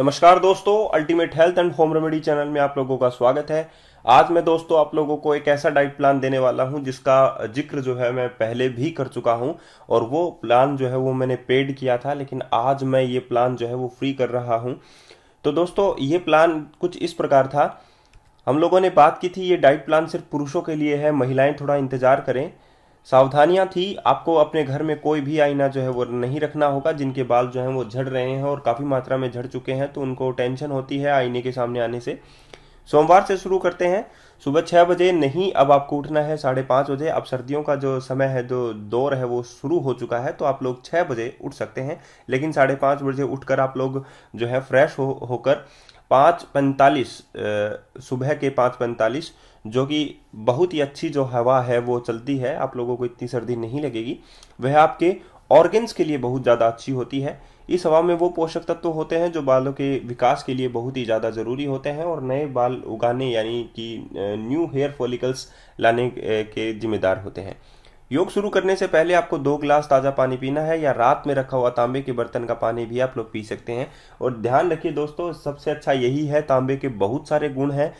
नमस्कार दोस्तों ultimate health and home remedy channel में आप लोगों का स्वागत है आज मैं दोस्तों आप लोगों को एक ऐसा डाइट प्लान देने वाला हूं जिसका जिक्र जो है मैं पहले भी कर चुका हूं और वो प्लान जो है वो मैंने पेड किया था लेकिन आज मैं ये प्लान जो है वो फ्री कर रहा हूं तो दोस्तों ये प्लान कुछ इस प्रकार था हम लोगों ने बात की थी ये डाइट प्लान सिर्फ पुरुषों के लिए है महिलाएं थोड़ा इंतज़ार करें सावधानियां थी आपको अपने घर में कोई भी आईना जो है वो नहीं रखना होगा जिनके बाल जो हैं वो झड़ रहे हैं और काफ़ी मात्रा में झड़ चुके हैं तो उनको टेंशन होती है आईने के सामने आने से सोमवार से शुरू करते हैं सुबह छः बजे नहीं अब आपको उठना है साढ़े पाँच बजे अब सर्दियों का जो समय है जो दौर है वो शुरू हो चुका है तो आप लोग छः बजे उठ सकते हैं लेकिन साढ़े पाँच बजे उठकर आप लोग जो है फ्रेश हो होकर पाँच पैंतालीस सुबह के पाँच पैंतालीस जो कि बहुत ही अच्छी जो हवा है वो चलती है आप लोगों को इतनी सर्दी नहीं लगेगी वह आपके ऑर्गेन्स के लिए बहुत ज़्यादा अच्छी होती है इस हवा में वो पोषक तत्व तो होते हैं जो बालों के विकास के लिए बहुत ही ज़्यादा ज़रूरी होते हैं और नए बाल उगाने यानी कि न्यू हेयर फॉलिकल्स लाने के जिम्मेदार होते हैं योग शुरू करने से पहले आपको दो ग्लास ताज़ा पानी पीना है या रात में रखा हुआ तांबे के बर्तन का पानी भी आप लोग पी सकते हैं और ध्यान रखिए दोस्तों सबसे अच्छा यही है तांबे के बहुत सारे गुण हैं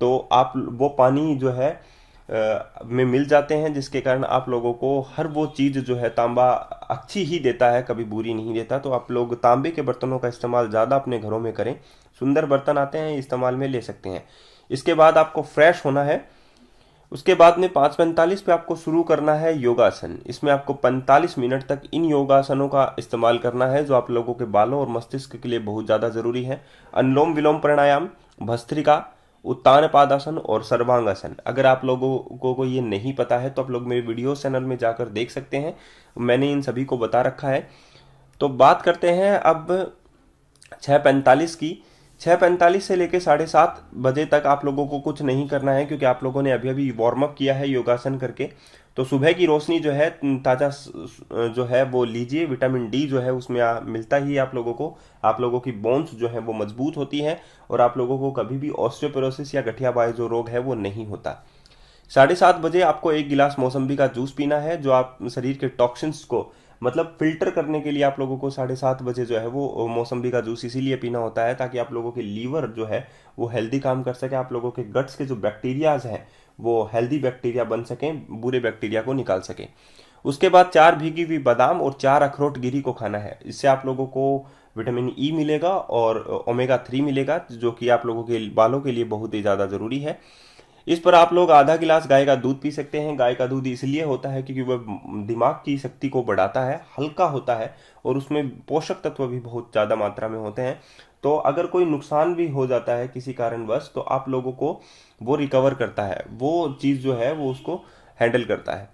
तो आप वो पानी जो है में मिल जाते हैं जिसके कारण आप लोगों को हर वो चीज़ जो है तांबा अच्छी ही देता है कभी बुरी नहीं देता तो आप लोग तांबे के बर्तनों का इस्तेमाल ज़्यादा अपने घरों में करें सुंदर बर्तन आते हैं इस्तेमाल में ले सकते हैं इसके बाद आपको फ्रेश होना है उसके बाद में पाँच पैंतालीस पे आपको शुरू करना है योगासन इसमें आपको पैंतालीस मिनट तक इन योगासनों का इस्तेमाल करना है जो आप लोगों के बालों और मस्तिष्क के लिए बहुत ज़्यादा ज़रूरी है अनुलोम विलोम प्राणायाम भस्त्रिका उत्तान पादासन और सर्वांगासन अगर आप लोगों को, को ये नहीं पता है तो आप लोग मेरे वीडियो चैनल में जाकर देख सकते हैं मैंने इन सभी को बता रखा है तो बात करते हैं अब छः पैंतालीस की छः पैंतालीस से लेकर साढ़े सात बजे तक आप लोगों को कुछ नहीं करना है क्योंकि आप लोगों ने अभी अभी वार्म अप किया है योगासन करके तो सुबह की रोशनी जो है ताज़ा जो है वो लीजिए विटामिन डी जो है उसमें आ, मिलता ही आप लोगों को आप लोगों की बोन्स जो है वो मजबूत होती हैं और आप लोगों को कभी भी ऑस्ट्रोपेरोसिस या गठियाबाई जो रोग है वो नहीं होता साढ़े सात बजे आपको एक गिलास मौसम्बी का जूस पीना है जो आप शरीर के टॉक्सिन्स को मतलब फिल्टर करने के लिए आप लोगों को साढ़े सात बजे जो है वो मौसम्बी का जूस इसीलिए पीना होता है ताकि आप लोगों के लीवर जो है वो हेल्दी काम कर सके आप लोगों के गट्स के जो बैक्टीरियाज हैं वो हेल्दी बैक्टीरिया बन सकें बुरे बैक्टीरिया को निकाल सकें उसके बाद चार भीगी हुई बादाम और चार अखरोट गिरी को खाना है इससे आप लोगों को विटामिन ई e मिलेगा और ओमेगा थ्री मिलेगा जो कि आप लोगों के बालों के लिए बहुत ही ज़्यादा ज़रूरी है इस पर आप लोग आधा गिलास गाय का दूध पी सकते हैं गाय का दूध इसलिए होता है क्योंकि वह दिमाग की शक्ति को बढ़ाता है हल्का होता है और उसमें पोषक तत्व भी बहुत ज़्यादा मात्रा में होते हैं तो अगर कोई नुकसान भी हो जाता है किसी कारणवश तो आप लोगों को वो रिकवर करता है वो चीज़ जो है वो उसको हैंडल करता है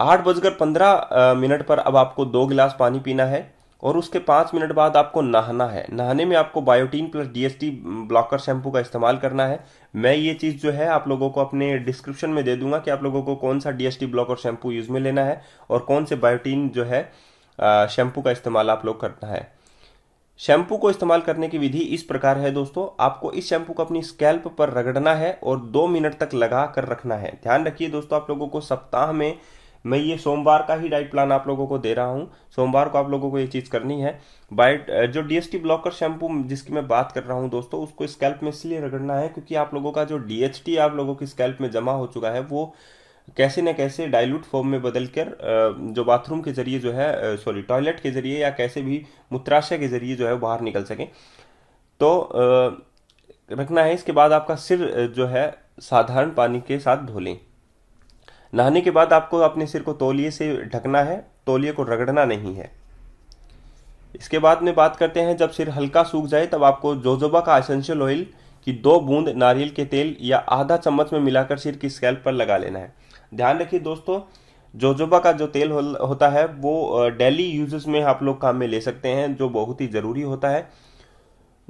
आठ बजकर पंद्रह मिनट पर अब आपको दो गिलास पानी पीना है और उसके पाँच मिनट बाद आपको नहाना है नहाने में आपको biotin plus D S T blocker shampoo का इस्तेमाल करना है मैं ये चीज़ जो है आप लोगों को अपने डिस्क्रिप्शन में दे दूंगा कि आप लोगों को कौन सा डीएसटी ब्लॉकर शैम्पू यूज़ में लेना है और कौन से बायोटीन जो है शैम्पू का इस्तेमाल आप लोग करना है शैम्पू को इस्तेमाल करने की विधि इस प्रकार है दोस्तों आपको इस शैम्पू को अपनी स्कैल्प पर रगड़ना है और दो मिनट तक लगा कर रखना है ध्यान रखिए दोस्तों आप लोगों को सप्ताह में मैं ये सोमवार का ही डाइट प्लान आप लोगों को दे रहा हूँ सोमवार को आप लोगों को ये चीज़ करनी है बाइट uh, जो डीएसटी ब्लॉकर शैम्पू जिसकी मैं बात कर रहा हूँ दोस्तों उसको स्कैल्प में इसलिए रगड़ना है क्योंकि आप लोगों का जो डीएचटी आप लोगों की स्कैल्प में जमा हो चुका है वो कैसे न कैसे डाइल्यूट फॉर्म में बदल कर uh, जो बाथरूम के जरिए जो है सॉरी uh, टॉयलेट के जरिए या कैसे भी मूत्राशय के जरिए जो है बाहर निकल सकें तो रखना है इसके बाद आपका सिर जो है साधारण पानी के साथ धो लें नहाने के बाद आपको अपने सिर को तौलिए से ढकना है तौलिए को रगड़ना नहीं है इसके बाद में बात करते हैं जब सिर हल्का सूख जाए तब आपको जोजोबा का एसेंशियल ऑयल की दो बूंद नारियल के तेल या आधा चम्मच में मिलाकर सिर की स्कैल्प पर लगा लेना है ध्यान रखिए दोस्तों जोजोबा का जो तेल होता है वो डेली यूजेस में आप लोग काम में ले सकते हैं जो बहुत ही ज़रूरी होता है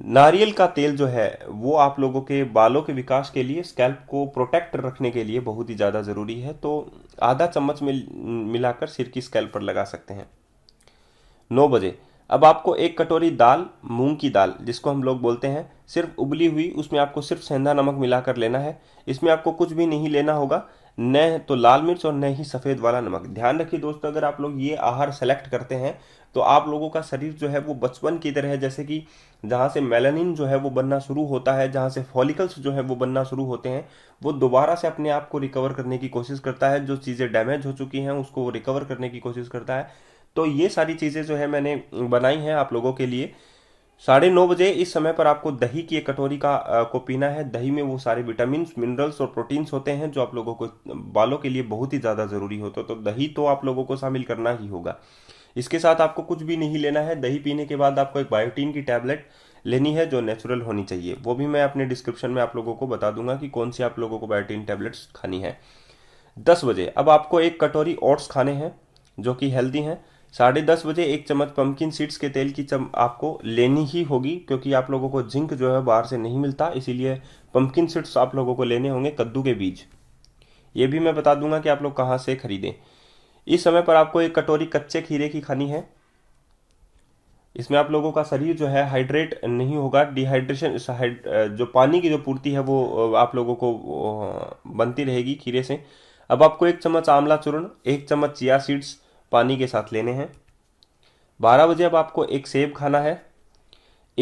नारियल का तेल जो है वो आप लोगों के बालों के विकास के लिए स्कैल्प को प्रोटेक्ट रखने के लिए बहुत ही ज़्यादा ज़रूरी है तो आधा चम्मच मिल मिलाकर सिर की स्कैल्प पर लगा सकते हैं नौ बजे अब आपको एक कटोरी दाल मूंग की दाल जिसको हम लोग बोलते हैं सिर्फ उबली हुई उसमें आपको सिर्फ सेंधा नमक मिलाकर लेना है इसमें आपको कुछ भी नहीं लेना होगा न तो लाल मिर्च और न ही सफ़ेद वाला नमक ध्यान रखिए दोस्तों अगर आप लोग ये आहार सेलेक्ट करते हैं तो आप लोगों का शरीर जो है वो बचपन की तरह है जैसे कि जहाँ से मेलानिन जो है वो बनना शुरू होता है जहाँ से फॉलिकल्स जो है वो बनना शुरू होते हैं वो दोबारा से अपने आप को रिकवर करने की कोशिश करता है जो चीज़ें डैमेज हो चुकी हैं उसको वो रिकवर करने की कोशिश करता है तो ये सारी चीज़ें जो है मैंने बनाई हैं आप लोगों के लिए साढ़े नौ बजे इस समय पर आपको दही की एक कटोरी का आ, को पीना है दही में वो सारे विटामिन मिनरल्स और प्रोटीन्स होते हैं जो आप लोगों को बालों के लिए बहुत ही ज़्यादा ज़रूरी होता है तो दही तो आप लोगों को शामिल करना ही होगा इसके साथ आपको कुछ भी नहीं लेना है दही पीने के बाद आपको एक बायोटीन की टैबलेट लेनी है जो नेचुरल होनी चाहिए वो भी मैं अपने डिस्क्रिप्शन में आप लोगों को बता दूंगा कि कौन सी आप लोगों को बायोटीन टैबलेट्स खानी है दस बजे अब आपको एक कटोरी ओट्स खाने हैं जो कि हेल्दी हैं साढ़े दस बजे एक चम्मच पम्पकिन सीड्स के तेल की चम आपको लेनी ही होगी क्योंकि आप लोगों को जिंक जो है बाहर से नहीं मिलता इसीलिए पम्पकिन सीड्स आप लोगों को लेने होंगे कद्दू के बीज ये भी मैं बता दूंगा कि आप लोग कहाँ से खरीदें इस समय पर आपको एक कटोरी कच्चे खीरे की खानी है इसमें आप लोगों का शरीर जो है हाइड्रेट नहीं होगा डिहाइड्रेशन जो पानी की जो पूर्ति है वो आप लोगों को बनती रहेगी खीरे से अब आपको एक चम्मच आंवला चूर्ण एक चम्मच चिया सीड्स पानी के साथ लेने हैं बारह बजे अब आपको एक सेब खाना है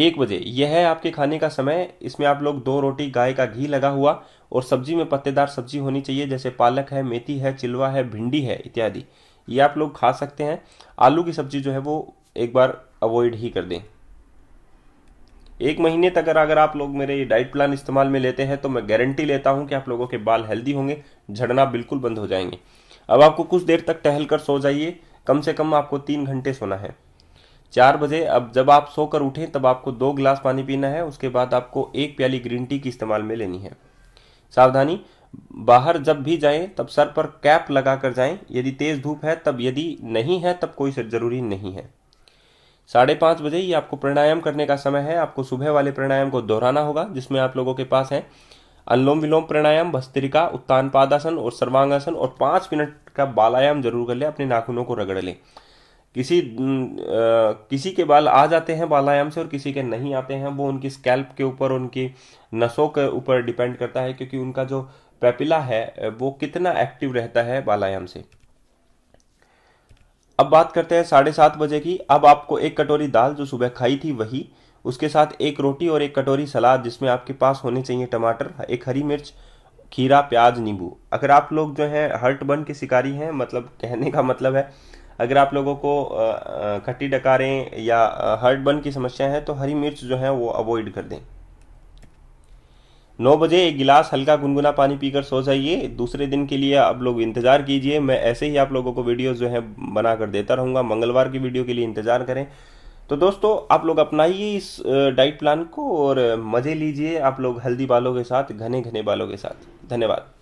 एक बजे यह है आपके खाने का समय इसमें आप लोग दो रोटी गाय का घी लगा हुआ और सब्जी में पत्तेदार सब्जी होनी चाहिए जैसे पालक है मेथी है चिलवा है भिंडी है इत्यादि ये आप लोग खा सकते हैं आलू की सब्जी जो है वो एक बार अवॉइड ही कर दें एक महीने तक अगर आप लोग मेरे ये डाइट प्लान इस्तेमाल में लेते हैं तो मैं गारंटी लेता हूं कि आप लोगों के बाल हेल्दी होंगे झड़ना बिल्कुल बंद हो जाएंगे अब आपको कुछ देर तक टहल कर सो जाइए कम से कम आपको तीन घंटे सोना है चार बजे अब जब आप सोकर उठें तब आपको दो गिलास पानी पीना है उसके बाद आपको एक प्याली ग्रीन टी की इस्तेमाल में लेनी है सावधानी बाहर जब भी जाएं तब सर पर कैप लगा कर जाएं यदि तेज़ धूप है तब यदि नहीं है तब कोई ज़रूरी नहीं है साढ़े पांच बजे ये आपको प्राणायाम करने का समय है आपको सुबह वाले प्राणायाम को दोहराना होगा जिसमें आप लोगों के पास है अनुलोम विलोम प्राणायाम भस्त्रिका उत्तान पादासन और सर्वांगासन और पांच मिनट का बालायाम जरूर कर ले अपने नाखूनों को रगड़ ले किसी आ, किसी के बाल आ जाते हैं बालायाम से और किसी के नहीं आते हैं वो उनकी स्कैल्प के ऊपर उनकी नसों के ऊपर डिपेंड करता है क्योंकि उनका जो पेपिला है वो कितना एक्टिव रहता है बालायाम से अब बात करते हैं साढ़े सात बजे की अब आपको एक कटोरी दाल जो सुबह खाई थी वही उसके साथ एक रोटी और एक कटोरी सलाद जिसमें आपके पास होने चाहिए टमाटर एक हरी मिर्च खीरा प्याज नींबू अगर आप लोग जो हैं हर्ट बन के शिकारी हैं मतलब कहने का मतलब है अगर आप लोगों को खट्टी डकारें या हर्ट बन की समस्या है तो हरी मिर्च जो है वो अवॉइड कर दें नौ बजे एक गिलास हल्का गुनगुना पानी पीकर सो जाइए दूसरे दिन के लिए आप लोग इंतज़ार कीजिए मैं ऐसे ही आप लोगों को वीडियो जो है बनाकर देता रहूंगा मंगलवार की वीडियो के लिए इंतज़ार करें तो दोस्तों आप लोग अपनाइए इस डाइट प्लान को और मज़े लीजिए आप लोग हेल्दी बालों के साथ घने घने बालों के साथ धन्यवाद